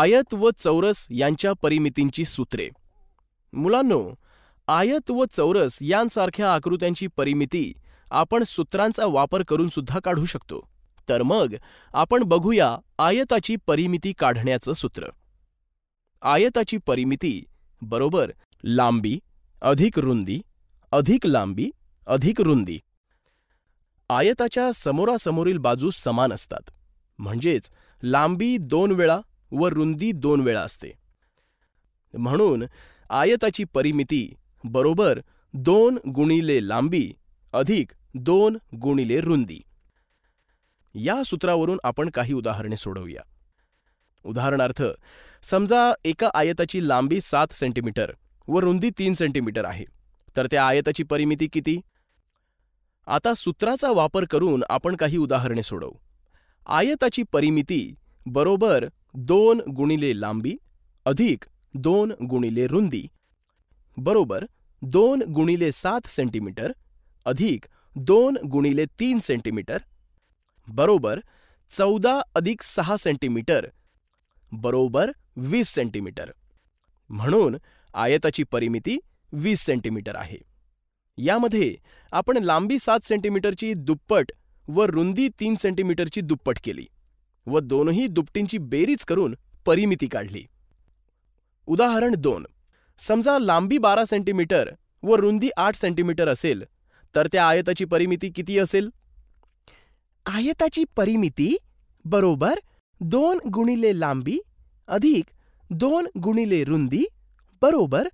आयत व चौरस यांच्या परिमितींची सूत्रे मुलांनो आयत व चौरस यांसारख्या आकृत्यांची परिमिती आपण सूत्रांचा वापर करून सुद्धा काढू शकतो तर मग आपण बघूया आयताची परिमिती काढण्याचं सूत्र आयताची परिमिती बरोबर लांबी अधिक रुंदी अधिक लांबी अधिक रुंदी आयताच्या समोरासमोरील बाजू समान असतात म्हणजेच लांबी दोन वेळा व रुंदी दोन वेळा असते म्हणून आयताची परिमिती बरोबर दोन गुणिले लांबी अधिक दोन गुणिले रुंदी या सूत्रावरून आपण काही उदाहरणे सोडवूया उदाहरणार्थ समजा एका आयताची लांबी सात सेंटीमीटर व रुंदी तीन सेंटीमीटर आहे तर त्या आयताची परिमिती किती आता सूत्राचा वापर करून आपण काही उदाहरणे सोडवू आयताची परिमिती बरोबर दोन गुणिले लांबी अधिक दोन गुणिले रुंदी बरोबर दोन गुणिले सात सेंटीमीटर अधिक दोन गुणिले तीन सेंटीमीटर बरोबर चौदा अधिक सहा सेंटीमीटर बरोबर वीस सेंटीमीटर म्हणून आयताची परिमिती वीस सेंटीमीटर आहे यामध्ये आपण लांबी सात सेंटीमीटरची दुप्पट व रुंदी तीन सेंटीमीटरची दुप्पट केली व दोनही दुपटींची बेरीज करून परिमिती काढली उदाहरण दोन समजा लांबी बारा सेंटीमीटर व रुंदी आठ सेंटीमीटर असेल तर त्या आयताची परिमिती किती असेल आयताची परिमिती बरोबर दोन गुणिले लांबी अधिक दोन गुणिले रुंदी बरोबर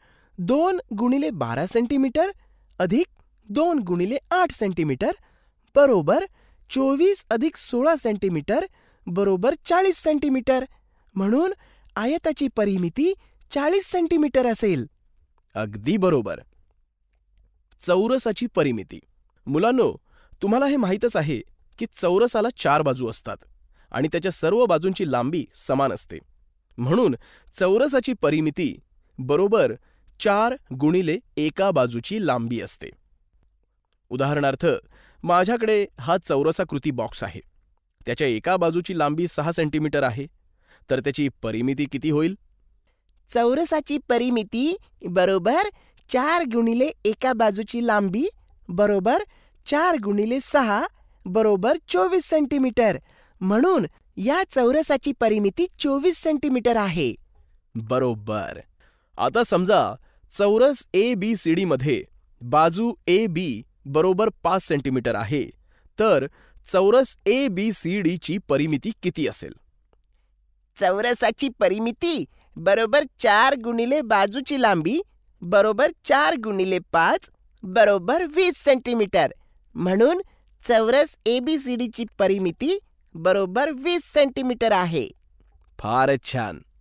दोन गुणिले बारा सेंटीमीटर अधिक दोन गुणिले आठ सेंटीमीटर बरोबर चोवीस अधिक सोळा सेंटीमीटर बरोबर चाळीस सेंटीमीटर म्हणून आयताची परिमिती चाळीस सेंटीमीटर असेल अगदी बरोबर चौरसाची परिमिती मुलांनो तुम्हाला हे माहीतच आहे की चौरसाला चार बाजू असतात आणि त्याच्या सर्व बाजूंची लांबी समान असते म्हणून चौरसाची परिमिती बरोबर चार गुणिले एका बाजूची लांबी असते उदाहरणार्थ माझ्याकडे हा चौरसाकृती बॉक्स आहे त्याच्या एका बाजूची लांबी सहा सेंटीमीटर आहे तर त्याची परिमिती किती होईल चौरसाची परिमिती बरोबर चार गुणिले एका बाजूची लांबी बरोबर चार गुणिले सहा बरोबर चोवीस सेंटीमीटर म्हणून या चौरसाची परिमिती चोवीस सेंटीमीटर आहे बरोबर आता समजा चौरस ए बी सी डी मध्ये बाजू ए बी बरोबर पाच सेंटीमीटर आहे तर चौरस ए बी सी डी ची परिमिती किती असेल चौरसाची परिमिती बरोबर चार गुणिले बाजूची लांबी बरोबर चार गुणिले पाच बरोबर वीस सेंटीमीटर म्हणून चौरस ए बी सी डी ची परिमिती बरोबर वीस सेंटीमीटर आहे फारच छान